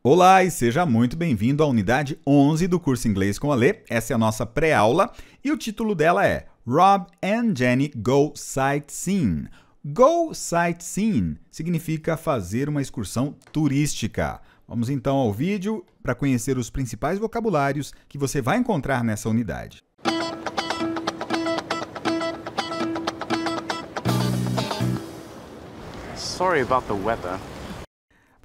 Olá e seja muito bem-vindo à unidade 11 do curso Inglês com a Lê. Essa é a nossa pré-aula e o título dela é Rob and Jenny Go Sightseeing. Go Sightseeing significa fazer uma excursão turística. Vamos então ao vídeo para conhecer os principais vocabulários que você vai encontrar nessa unidade. Sorry about the weather.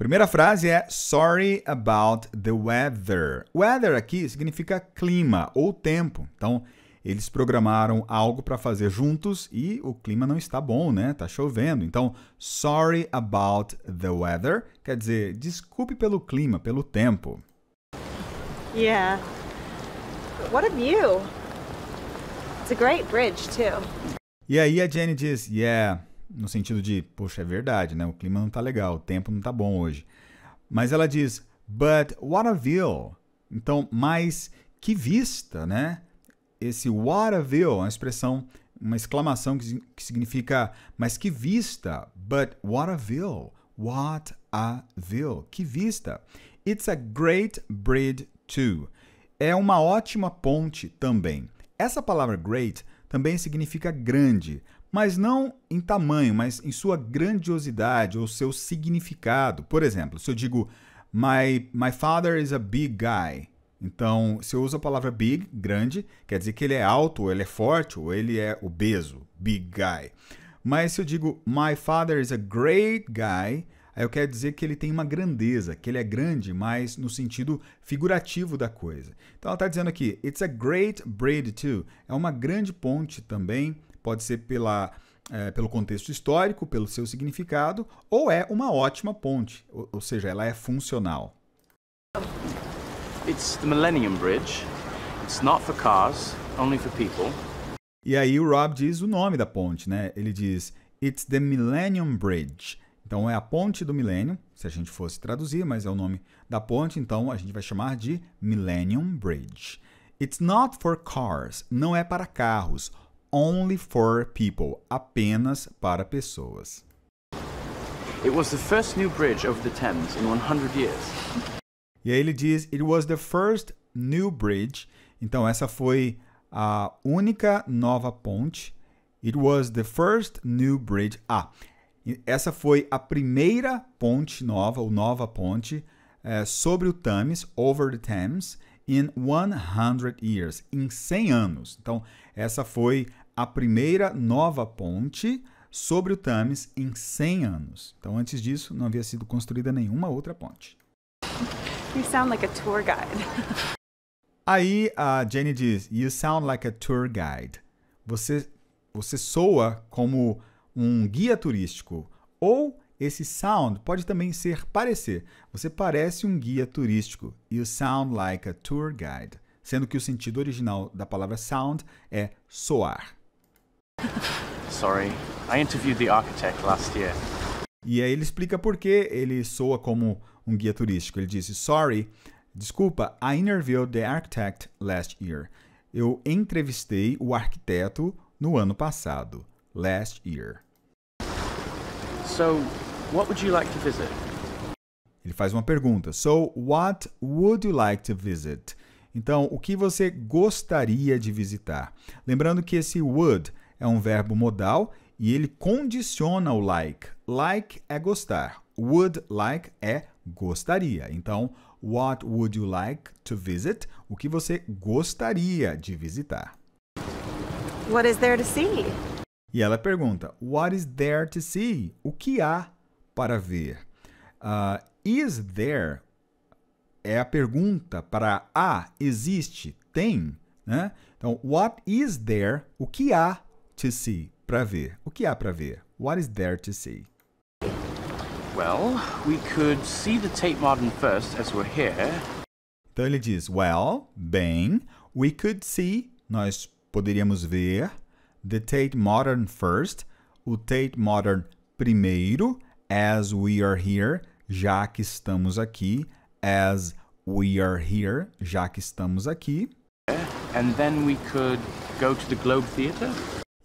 Primeira frase é sorry about the weather. Weather aqui significa clima ou tempo. Então, eles programaram algo para fazer juntos e o clima não está bom, né? Tá chovendo. Então, sorry about the weather quer dizer desculpe pelo clima, pelo tempo. Yeah. What a view. It's a great bridge too. E aí a Jenny diz, yeah, no sentido de, poxa, é verdade, né? O clima não tá legal, o tempo não tá bom hoje. Mas ela diz, but what a view. Então, mas que vista, né? Esse what a view, é uma expressão, uma exclamação que, que significa, mas que vista, but what a view, what a view, que vista. It's a great bridge too. É uma ótima ponte também. Essa palavra great também significa grande, mas não em tamanho, mas em sua grandiosidade ou seu significado. Por exemplo, se eu digo my, my father is a big guy, então se eu uso a palavra big, grande, quer dizer que ele é alto, ou ele é forte, ou ele é obeso, big guy. Mas se eu digo my father is a great guy, aí eu quero dizer que ele tem uma grandeza, que ele é grande, mas no sentido figurativo da coisa. Então ela está dizendo aqui, it's a great bridge too. É uma grande ponte também, Pode ser pela, é, pelo contexto histórico, pelo seu significado, ou é uma ótima ponte, ou, ou seja, ela é funcional. It's the Millennium Bridge. It's not for cars, only for people. E aí o Rob diz o nome da ponte, né? Ele diz It's the Millennium Bridge. Então é a ponte do milênio, se a gente fosse traduzir, mas é o nome da ponte, então a gente vai chamar de Millennium Bridge. It's not for cars, não é para carros, only for people, apenas para pessoas. It was the first new bridge over the Thames in 100 years. E aí ele diz, it was the first new bridge. Então essa foi a única nova ponte. It was the first new bridge. Ah, essa foi a primeira ponte nova, ou nova ponte, é, sobre o Thames, over the Thames, in 100 years, em 100 anos. Então, essa foi a primeira nova ponte sobre o Thames em 100 anos. Então, antes disso, não havia sido construída nenhuma outra ponte. You sound like a tour guide. Aí a Jenny diz: You sound like a tour guide. Você, você soa como um guia turístico. Ou esse sound pode também ser parecer. Você parece um guia turístico. You sound like a tour guide. Sendo que o sentido original da palavra sound é soar. Sorry, I interviewed the architect last year. E aí ele explica por que ele soa como um guia turístico. Ele disse: "Sorry, desculpa, I interviewed the architect last year." Eu entrevistei o arquiteto no ano passado, last year. So, what would you like to visit? Ele faz uma pergunta. So, what would you like to visit? Então, o que você gostaria de visitar? Lembrando que esse would é um verbo modal e ele condiciona o like. Like é gostar. Would like é gostaria. Então, what would you like to visit? O que você gostaria de visitar? What is there to see? E ela pergunta: What is there to see? O que há para ver? Uh, is there é a pergunta para há, ah, existe, tem, né? Então, what is there? O que há to see? Para ver. O que há para ver? What is there to see? Well, we could see the Tate Modern first as we're here. Então ele diz, well, bem, we could see, nós poderíamos ver, the Tate Modern first, o Tate Modern primeiro, as we are here, já que estamos aqui, as we are here, já que estamos aqui. And then we could go to the Globe Theatre.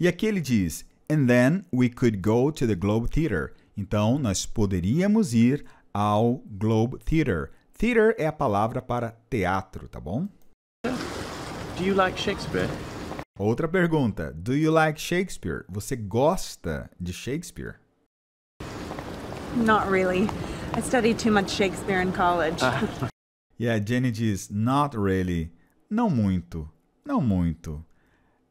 E aqui ele diz: And then we could go to the Globe Theater. Então nós poderíamos ir ao Globe Theater. Theater é a palavra para teatro, tá bom? Do you like Shakespeare? Outra pergunta: Do you like Shakespeare? Você gosta de Shakespeare? Not really. I studied too much Shakespeare in college. e a Jenny diz: Not really. Não muito. Não muito.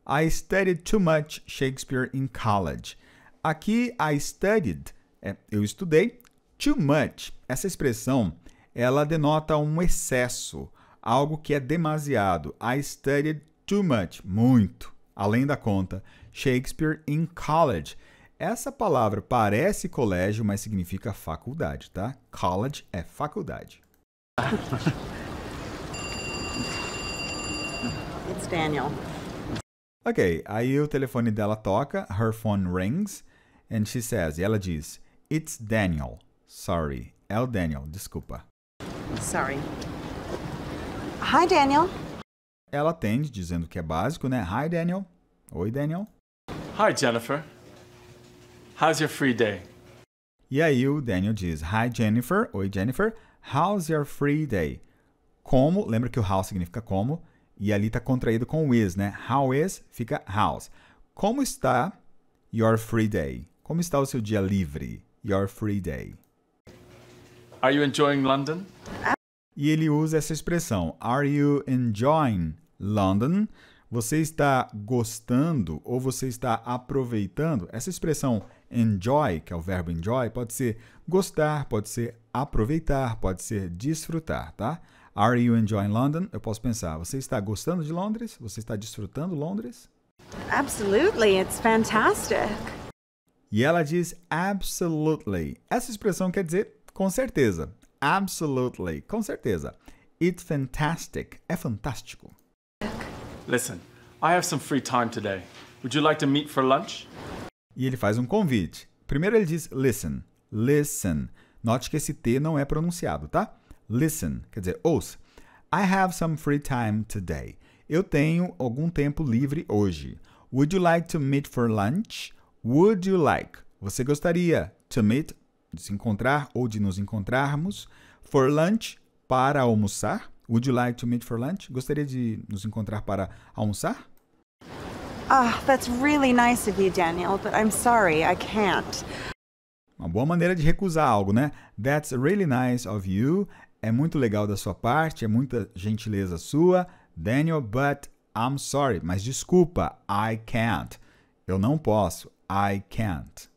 I studied too much Shakespeare in college. Aqui, I studied, é, eu estudei, too much. Essa expressão, ela denota um excesso, algo que é demasiado. I studied too much, muito, além da conta. Shakespeare in college. Essa palavra parece colégio, mas significa faculdade, tá? College é faculdade. It's Daniel. Ok, aí o telefone dela toca, her phone rings, and she says, e ela diz, It's Daniel. Sorry, é o Daniel, desculpa. Sorry. Hi, Daniel. Ela atende, dizendo que é básico, né? Hi, Daniel. Oi, Daniel. Hi, Jennifer. How's your free day? E aí o Daniel diz, Hi, Jennifer. Oi, Jennifer. How's your free day? Como, lembra que o how significa como, e ali está contraído com is, né? How is fica how's. Como está your free day? Como está o seu dia livre? Your free day. Are you enjoying London? E ele usa essa expressão, are you enjoying London? Você está gostando ou você está aproveitando? Essa expressão enjoy, que é o verbo enjoy, pode ser gostar, pode ser aproveitar, pode ser desfrutar, tá? Are you enjoying London? Eu posso pensar, você está gostando de Londres? Você está desfrutando Londres? Absolutely, it's fantastic. E ela diz absolutely. Essa expressão quer dizer com certeza. Absolutely, com certeza. It's fantastic. É fantástico. Listen, I have some free time today. Would you like to meet for lunch? E ele faz um convite. Primeiro ele diz listen, listen. Note que esse T não é pronunciado, tá? Listen, quer dizer, ouça. I have some free time today. Eu tenho algum tempo livre hoje. Would you like to meet for lunch? Would you like? Você gostaria to meet, de se encontrar ou de nos encontrarmos? For lunch, para almoçar? Would you like to meet for lunch? Gostaria de nos encontrar para almoçar? Ah, oh, that's really nice of you, Daniel, but I'm sorry, I can't. Uma boa maneira de recusar algo, né? That's really nice of you é muito legal da sua parte, é muita gentileza sua. Daniel, but I'm sorry, mas desculpa, I can't. Eu não posso, I can't.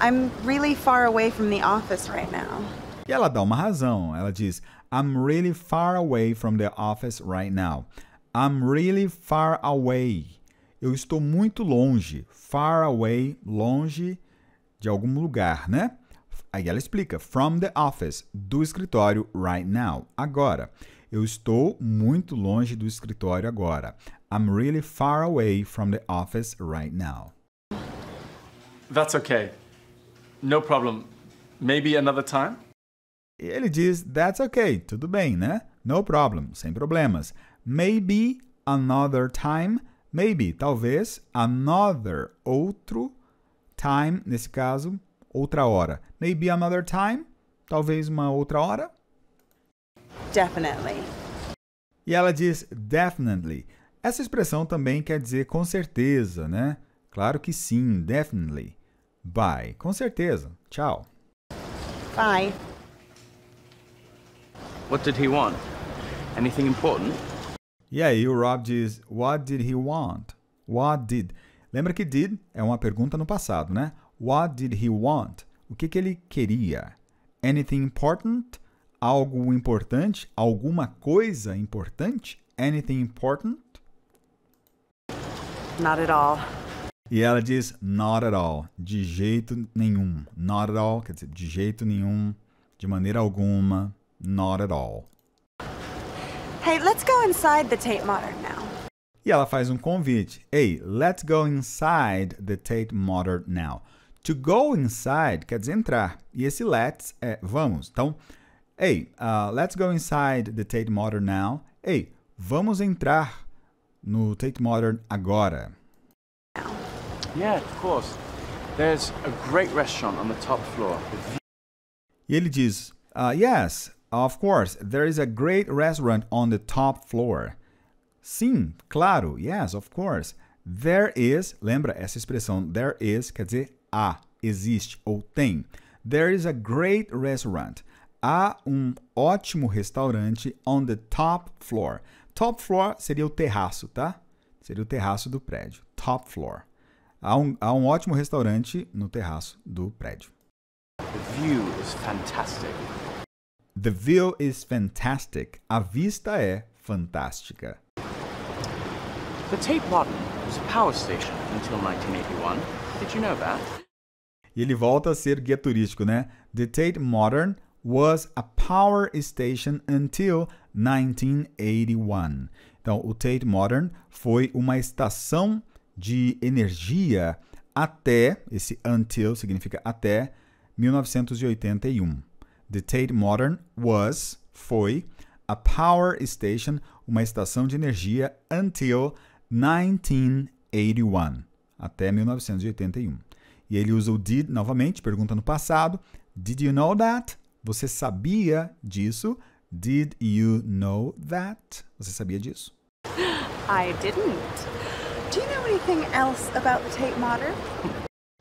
I'm really far away from the office right now. E ela dá uma razão. Ela diz: I'm really far away from the office right now. I'm really far away. Eu estou muito longe. Far away, longe de algum lugar, né? Aí ela explica: From the office, do escritório, right now, agora. Eu estou muito longe do escritório agora. I'm really far away from the office right now. That's okay. No problem. Maybe another time? Ele diz: That's okay, tudo bem, né? No problem, sem problemas. Maybe another time. Maybe, talvez, another, outro, time, nesse caso, outra hora. Maybe another time, talvez uma outra hora. Definitely. E ela diz definitely. Essa expressão também quer dizer com certeza, né? Claro que sim, definitely. Bye, com certeza. Tchau. Bye. What did he want? Anything important? E aí o Rob diz, what did he want? What did? Lembra que did é uma pergunta no passado, né? What did he want? O que, que ele queria? Anything important? Algo importante? Alguma coisa importante? Anything important? Not at all. E ela diz not at all, de jeito nenhum. Not at all, quer dizer, de jeito nenhum, de maneira alguma, not at all. Hey, let's go inside the Tate Modern now. E ela faz um convite. Hey, let's go inside the Tate Modern now. To go inside quer dizer entrar. E esse let's é vamos. Então, hey, uh, let's go inside the Tate Modern now. Hey, vamos entrar no Tate Modern agora. Yeah, of course. There's a great restaurant on the top floor. E ele diz, uh, yes, of course, there is a great restaurant on the top floor. Sim, claro, yes, of course. There is, lembra essa expressão there is, quer dizer há, existe ou tem. There is a great restaurant. Há um ótimo restaurante on the top floor. Top floor seria o terraço, tá? Seria o terraço do prédio. Top floor. Há um, há um ótimo restaurante no terraço do prédio. The view is fantastic. The view is fantastic. A vista é fantástica. The Tate Modern was a power station until 1981. Did you know that? E ele volta a ser guia turístico, né? The Tate Modern was a power station until 1981. Então, o Tate Modern foi uma estação de energia até, esse until significa até 1981. The Tate Modern was, foi, a power station, uma estação de energia until 1981 até 1981. E ele usa o did novamente, pergunta no passado. Did you know that? Você sabia disso? Did you know that? Você sabia disso? I didn't. Do you know anything else about the Tate Modern?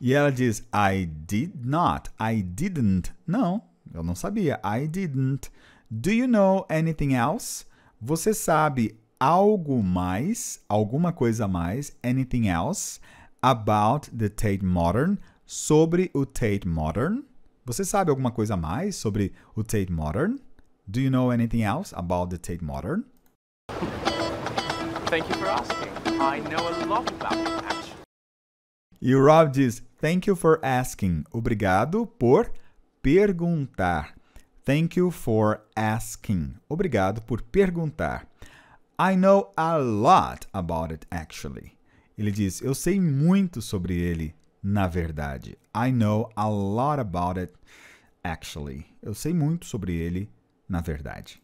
E ela diz, I did not. I didn't. Não, eu não sabia. I didn't. Do you know anything else? Você sabe algo mais, alguma coisa mais, anything else? about the Tate Modern, sobre o Tate Modern. Você sabe alguma coisa mais sobre o Tate Modern? Do you know anything else about the Tate Modern? Thank you for asking. I know a lot about it, actually. E o Rob diz: Thank you for asking. Obrigado por perguntar. Thank you for asking. Obrigado por perguntar. I know a lot about it, actually. Ele diz: Eu sei muito sobre ele, na verdade. I know a lot about it, actually. Eu sei muito sobre ele, na verdade.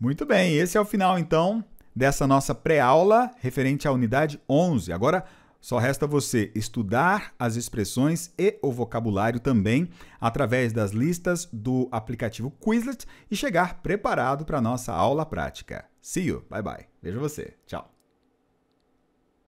Muito bem, esse é o final então dessa nossa pré-aula referente à unidade 11. Agora só resta você estudar as expressões e o vocabulário também através das listas do aplicativo Quizlet e chegar preparado para a nossa aula prática. See you, bye bye. Vejo você. Tchau.